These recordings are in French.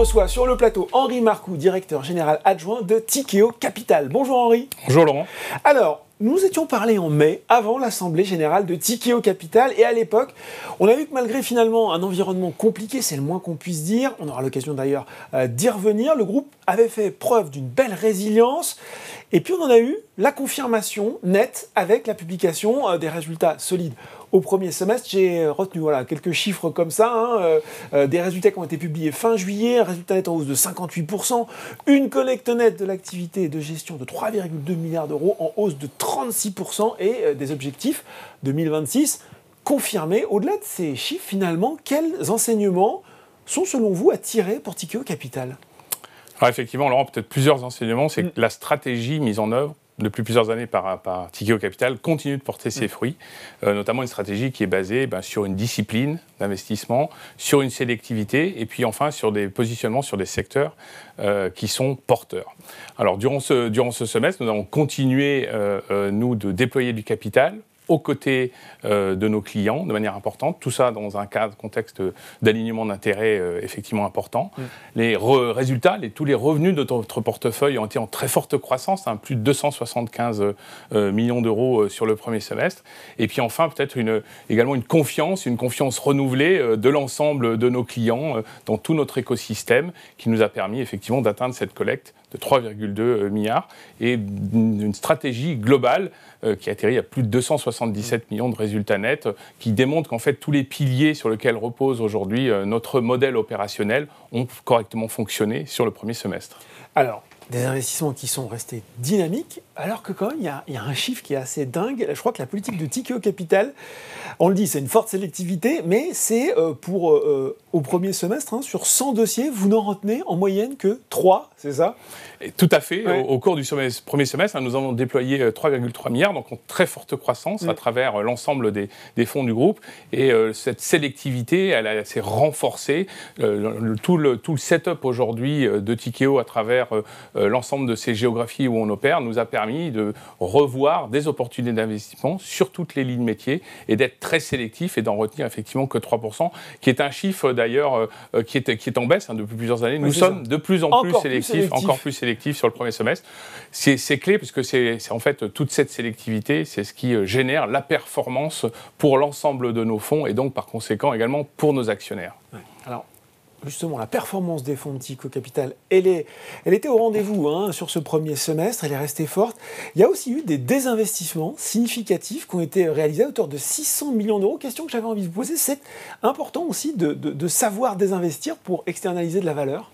reçoit sur le plateau Henri Marcoux, directeur général adjoint de Tikeo Capital. Bonjour Henri. Bonjour Laurent. Alors, nous étions parlé en mai, avant l'Assemblée générale de Tikeo Capital, et à l'époque, on a vu que malgré finalement un environnement compliqué, c'est le moins qu'on puisse dire, on aura l'occasion d'ailleurs euh, d'y revenir, le groupe avait fait preuve d'une belle résilience, et puis on en a eu la confirmation nette avec la publication euh, des résultats solides au premier semestre. J'ai retenu voilà, quelques chiffres comme ça, hein, euh, euh, des résultats qui ont été publiés fin juillet, résultat net en hausse de 58%, une collecte nette de l'activité de gestion de 3,2 milliards d'euros en hausse de 36% et euh, des objectifs 2026 confirmés. Au-delà de ces chiffres, finalement, quels enseignements sont selon vous à tirer pour Tikeo Capital ah, effectivement, Laurent, peut-être plusieurs enseignements, c'est mm. la stratégie mise en œuvre depuis plusieurs années par, par Tikeo Capital continue de porter ses mm. fruits, euh, notamment une stratégie qui est basée ben, sur une discipline d'investissement, sur une sélectivité et puis enfin sur des positionnements sur des secteurs euh, qui sont porteurs. Alors durant ce, durant ce semestre, nous avons continué, euh, nous, de déployer du capital aux côtés euh, de nos clients de manière importante. Tout ça dans un cadre, contexte d'alignement d'intérêts euh, effectivement important. Mm. Les résultats, les, tous les revenus de notre portefeuille ont été en très forte croissance, hein, plus de 275 euh, millions d'euros sur le premier semestre. Et puis enfin, peut-être une, également une confiance, une confiance renouvelée de l'ensemble de nos clients dans tout notre écosystème qui nous a permis effectivement d'atteindre cette collecte de 3,2 euh, milliards et une stratégie globale euh, qui atterrit à plus de 277 millions de résultats nets, euh, qui démontre qu'en fait tous les piliers sur lesquels repose aujourd'hui notre modèle opérationnel ont correctement fonctionné sur le premier semestre des investissements qui sont restés dynamiques, alors que quand même, il y, a, un chiffre qui est assez dingue. Je crois que la politique de ticket capital, on le dit, c'est une forte sélectivité, mais c'est euh, pour, euh, au premier semestre, hein, sur 100 dossiers, vous n'en retenez en moyenne que 3, c'est ça Tout à fait. Au, cours du premier semestre, hein, nous avons déployé 3,3 euh, milliards, donc en très forte croissance à mm. travers l'ensemble des, fonds du groupe. Et cette sélectivité, elle, s'est renforcée. Le, tout, le, tout le setup aujourd'hui de Tikeo à travers euh, l'ensemble de ces géographies où on opère nous a permis de revoir des opportunités d'investissement sur toutes les lignes métiers et d'être très sélectif et d'en retenir effectivement que 3%, qui est un chiffre d'ailleurs euh, euh, qui, est, qui est en baisse hein, depuis plusieurs années. Nous sommes de plus en plus, sélectifs, encore plus sélectifs sur le premier semestre. C'est, clé parce c'est, en fait toute cette sélectivité, c'est ce qui génère la performance pour l'ensemble de nos fonds et donc par conséquent également pour nos actionnaires. Alors, justement la performance des fonds de au capital, elle, elle était au rendez-vous hein, sur ce premier semestre, elle est restée forte. Il y a aussi eu des désinvestissements significatifs qui ont été réalisés à hauteur de 600 millions d'euros. Question que j'avais envie de vous poser, c'est important aussi de savoir désinvestir pour externaliser de la valeur.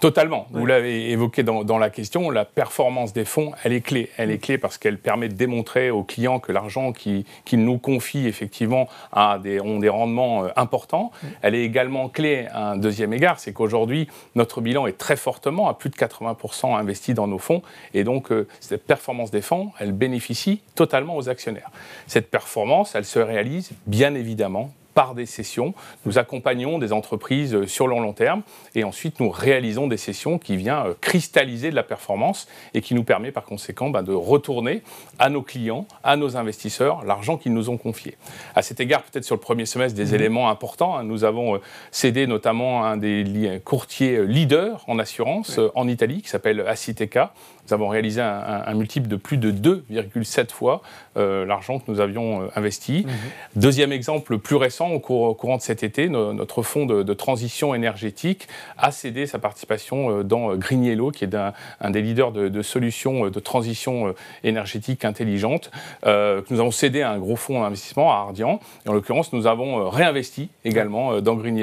Totalement. Vous l'avez évoqué dans, la question, la performance des fonds, elle est clé. Elle est mm. clé parce qu'elle permet de démontrer aux clients que l'argent qu'ils qui nous confient effectivement a des, ont des rendements euh, importants. Mm. Elle est également clé à un deuxième égard, c'est qu'aujourd'hui, notre bilan est très fortement, à plus de 80% investi dans nos fonds. Et donc, euh, cette performance des fonds, elle bénéficie totalement aux actionnaires. Cette performance, elle se réalise bien évidemment par des sessions. Nous accompagnons des entreprises euh, sur le long terme et ensuite nous réalisons des sessions qui viennent euh, cristalliser de la performance et qui nous permet par conséquent bah, de retourner à nos clients, à nos investisseurs, l'argent qu'ils nous ont confié. À cet égard, peut-être sur le premier semestre, des mmh. éléments importants. Hein. Nous avons euh, cédé notamment un des courtiers leaders en assurance en Italie qui s'appelle Aciteca nous avons réalisé un, multiple de plus de 2,7 fois euh, l'argent que nous avions euh, investi. Mhm. Deuxième exemple plus récent, au, courant de cet été, notre fonds de, transition énergétique a cédé sa participation euh, dans Green qui est un, des leaders de, solutions de transition énergétique intelligente, que nous avons cédé à un gros fonds d'investissement, à Ardian. Et en l'occurrence, nous avons réinvesti également dans Green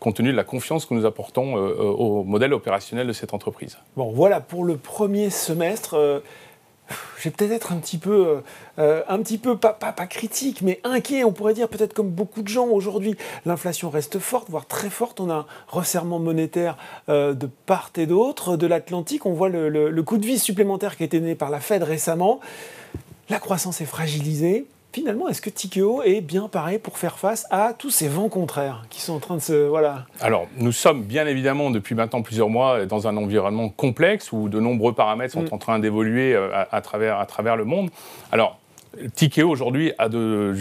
compte tenu de la confiance que nous apportons au modèle opérationnel de cette entreprise. Bon, voilà pour le premier semestre, euh, Je j'ai peut-être être un petit peu, euh, euh, un petit peu pas, pas, critique, mais inquiet, on pourrait dire peut-être comme beaucoup de gens aujourd'hui. L'inflation reste forte, voire très forte. On a un resserrement monétaire de part et d'autre de l'Atlantique. On voit le, coup de vie supplémentaire qui a été donné par la Fed récemment. La croissance est fragilisée finalement, est-ce que Tikeo est bien paré pour faire face à tous ces vents contraires qui sont en train de se. Voilà. Alors, nous sommes bien évidemment, depuis maintenant plusieurs mois, dans un environnement complexe où de nombreux paramètres sont mm. en train d'évoluer euh, à, travers, à travers le monde. Alors, Tikeo aujourd'hui a de,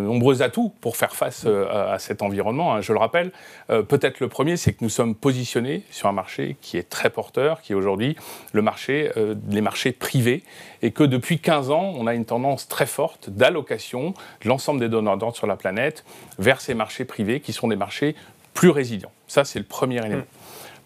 nombreux atouts pour faire face euh, à, cet environnement. Hein, je le rappelle, euh, peut-être le premier, c'est que nous sommes positionnés sur un marché qui est très porteur, qui est aujourd'hui le marché, des euh, marchés privés, et que depuis 15 ans, on a une tendance très forte d'allocation de l'ensemble des donneurs d'ordre sur la planète vers ces marchés privés qui sont des marchés plus résilients. Ça, c'est le premier élément. Mm.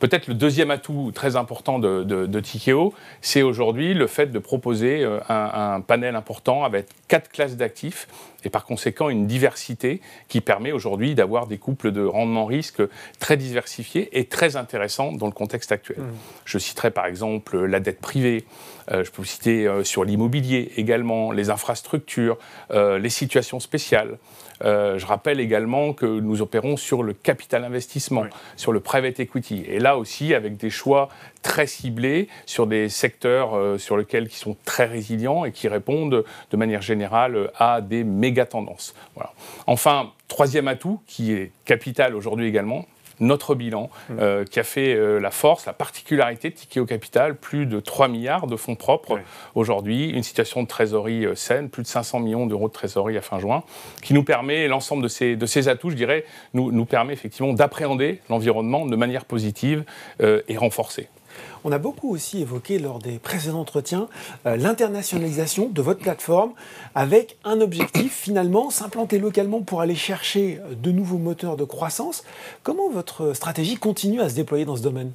Peut-être le deuxième atout très important de, de, Tikeo, c'est aujourd'hui le fait de proposer euh, un, panel important avec quatre classes d'actifs et par conséquent une diversité qui permet aujourd'hui d'avoir des couples de rendement risque très diversifiés et très intéressants dans le contexte actuel. Mmh. Je citerai par exemple la dette privée, euh, je peux vous citer euh, sur l'immobilier également, les infrastructures, les situations spéciales. je rappelle également que nous opérons sur le capital investissement, sur le private equity. Et là, aussi avec des choix très ciblés sur des secteurs euh, sur lesquels qui sont très résilients et qui répondent de manière générale à des méga tendances. Enfin, troisième atout qui est capital aujourd'hui également, notre bilan, mm. euh, qui a fait euh, la force, la particularité de au Capital, plus de 3 milliards de fonds propres aujourd'hui, une situation de trésorerie euh, saine, plus de 500 millions d'euros de trésorerie à fin juin, qui nous permet, l'ensemble de ces, atouts, je dirais, nous, nous permet effectivement d'appréhender l'environnement de manière positive et renforcée. On a beaucoup aussi évoqué lors des précédents entretiens euh, l'internationalisation de votre plateforme avec un objectif finalement, s'implanter localement pour aller chercher euh, de nouveaux moteurs de croissance. Comment votre stratégie continue à se déployer dans ce domaine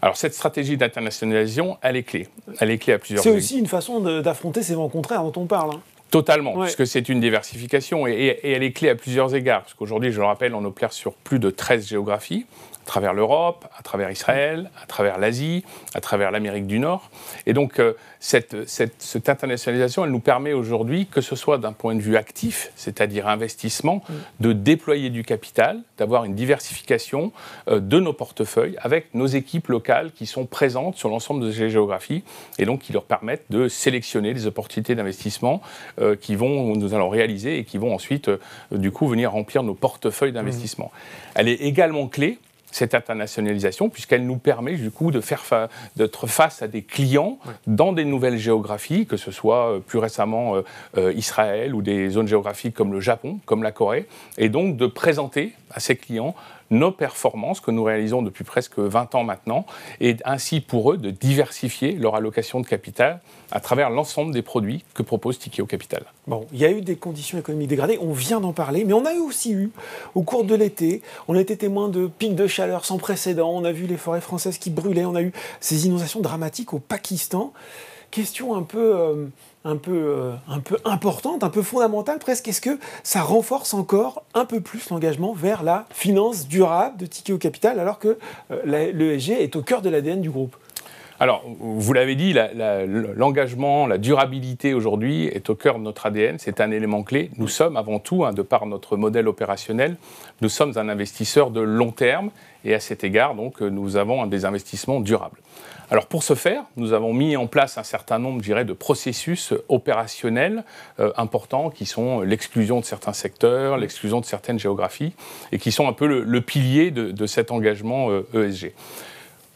alors cette stratégie d'internationalisation, elle est clé. Elle est à plusieurs. C'est aussi une façon d'affronter ces vents contraires dont on parle. Hein. Totalement, puisque c'est une diversification et, elle est clé à plusieurs égards. Parce qu'aujourd'hui, je le rappelle, on opère sur plus de 13 géographies, à travers l'Europe, à travers Israël, à travers l'Asie, à travers l'Amérique du Nord. Et donc, euh, cette, cette, internationalisation, elle nous permet aujourd'hui, que ce soit d'un point de vue actif, c'est-à-dire investissement, mm. de déployer du capital, d'avoir une diversification euh, de nos portefeuilles avec nos équipes locales qui sont présentes sur l'ensemble de ces géographies et donc qui leur permettent de sélectionner les opportunités d'investissement euh, qui vont, nous allons réaliser et qui vont ensuite, du coup, venir remplir nos portefeuilles d'investissement. Mm. Elle est également clé cette internationalisation, puisqu'elle nous permet du coup de faire d'être face à des clients dans des nouvelles géographies, que ce soit euh, plus récemment euh, euh, Israël ou des zones géographiques comme le Japon, comme la Corée, et donc de présenter à ces clients nos performances que nous réalisons depuis presque 20 ans maintenant, et ainsi pour eux de diversifier leur allocation de capital à travers l'ensemble des produits que propose Tikeo Capital. Bon, il y a eu des conditions économiques dégradées, on vient d'en parler, mais on a aussi eu, au cours de l'été, on a été témoin de pics de chaleur sans précédent, on a vu les forêts françaises qui brûlaient, on a eu ces inondations dramatiques au Pakistan question un peu, euh, un, peu, euh, un peu importante, un peu fondamentale presque. Est-ce que ça renforce encore un peu plus l'engagement vers la finance durable de au Capital alors que euh, l'ESG est au cœur de l'ADN du groupe alors, vous l'avez dit, l'engagement, la, durabilité aujourd'hui est au cœur de notre ADN, c'est un élément clé. Nous sommes avant tout, hein, de par notre modèle opérationnel, nous sommes un investisseur de long terme et à cet égard, donc, nous avons des investissements durables. Alors pour ce faire, nous avons mis en place un certain nombre, je dirais, de processus opérationnels euh, importants qui sont l'exclusion de certains secteurs, l'exclusion de certaines géographies et qui sont un peu le, pilier de, cet engagement ESG. Euh, e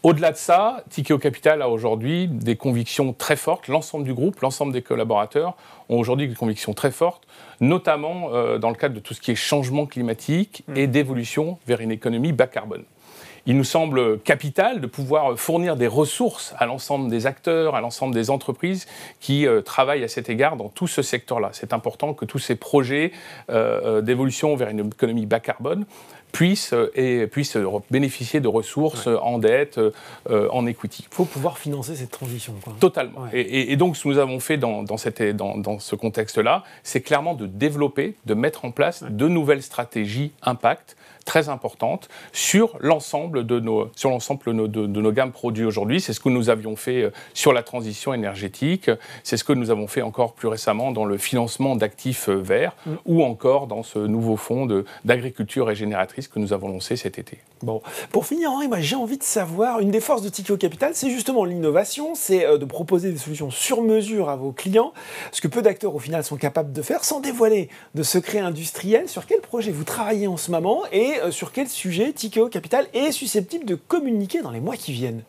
au-delà de ça, Tikeo Capital a aujourd'hui des convictions très fortes. L'ensemble du groupe, l'ensemble des collaborateurs ont aujourd'hui des convictions très fortes, notamment euh, dans le cadre de tout ce qui est changement climatique hmm. et d'évolution vers une économie bas carbone. Il nous semble capital de pouvoir fournir des ressources à l'ensemble des acteurs, à l'ensemble des entreprises qui euh, travaillent à cet égard dans tout ce secteur-là. C'est important que tous ces projets euh, d'évolution vers une économie bas carbone puissent, et, bénéficier de ressources en dette, euh, en equity. Il faut pouvoir financer cette transition. Totalement. Et, donc, ce que nous avons fait dans, ce contexte-là, c'est clairement de développer, de mettre en place de nouvelles stratégies impact très importantes sur l'ensemble de nos, sur l'ensemble de, nos gammes produits aujourd'hui. C'est ce que nous avions fait euh, sur la transition énergétique, c'est ce que nous avons fait encore plus récemment dans le financement d'actifs euh, verts mm. ou encore dans ce nouveau fonds d'agriculture régénératrice que nous avons lancé cet été. Bon, pour finir, Henri, moi j'ai envie de savoir, une des forces de Tikio Capital, c'est justement l'innovation, c'est euh, de proposer des solutions sur mesure à vos clients, ce que peu d'acteurs au final sont capables de faire sans dévoiler de secrets industriels. Sur quel projet vous travaillez en ce moment et euh, sur quel sujet Tikio Capital est susceptible de communiquer dans les mois qui viennent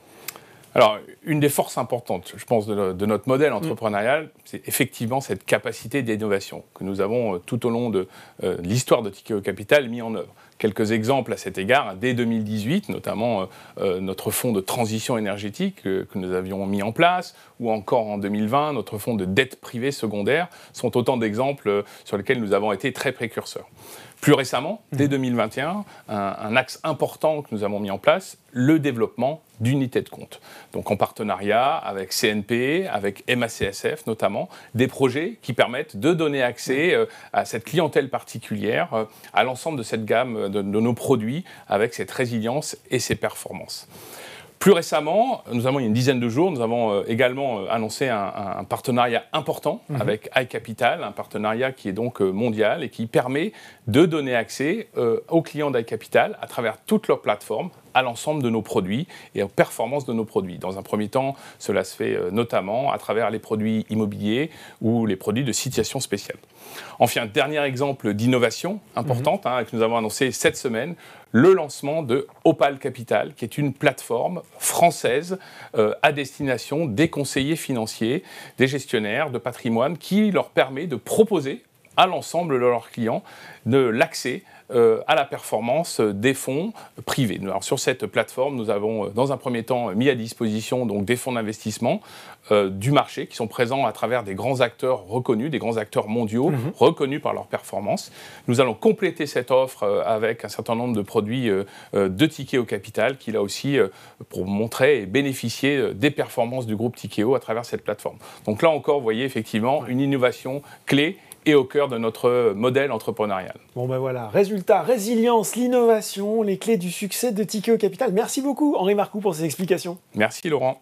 alors, une des forces importantes, je pense, de, notre modèle mm. entrepreneurial, c'est effectivement cette capacité d'innovation que nous avons euh, tout au long de, euh, l'histoire de Capital mis en œuvre. Quelques exemples à cet égard, dès 2018, notamment euh, notre fonds de transition énergétique que nous avions mis en place, ou encore en 2020, notre fonds de dette privée secondaire, sont autant d'exemples sur lesquels nous avons été très précurseurs. Plus récemment, dès 2021, mhm. un, axe important que nous avons mis en place, le développement d'unités de compte. Donc en partenariat avec CNP, avec MACSF notamment, des projets qui permettent de donner accès mhm. euh, à cette clientèle particulière, euh, à l'ensemble de cette gamme euh, de, nos produits, avec cette résilience et ces performances. Plus récemment, nous avons, il y a une dizaine de jours, nous avons euh, également euh, annoncé un, partenariat important mhm. avec iCapital, un partenariat qui est donc euh, mondial et qui permet de donner accès aux clients d'iCapital à travers toutes leurs plateformes, à l'ensemble de nos produits et aux performances de nos produits. Dans un premier temps, cela se fait euh, notamment à travers les produits immobiliers ou les produits de situation spéciale. Enfin, un dernier exemple d'innovation importante mhm. hein, que nous avons annoncé cette semaine, le lancement de Opal Capital, qui est une plateforme française euh, à destination des conseillers financiers, des gestionnaires de patrimoine, qui leur permet de proposer à l'ensemble de leurs clients de l'accès euh, à la performance des fonds privés. Alors, sur cette plateforme, nous avons euh, dans un premier temps mis à disposition donc, des fonds d'investissement euh, du marché qui sont présents à travers des grands acteurs reconnus, des grands acteurs mondiaux mhm. reconnus par leur performance. Nous allons compléter cette offre avec un certain nombre de produits de Tikeo au capital qui là aussi pour montrer et bénéficier des performances du groupe Tikeo à travers cette plateforme. Donc là encore, vous voyez effectivement une innovation clé et au cœur de notre modèle entrepreneurial. Bon ben voilà, résultat, résilience, l'innovation, les clés du succès de Tikeo Capital. Merci beaucoup Henri Marcoux pour ces explications. Merci Laurent.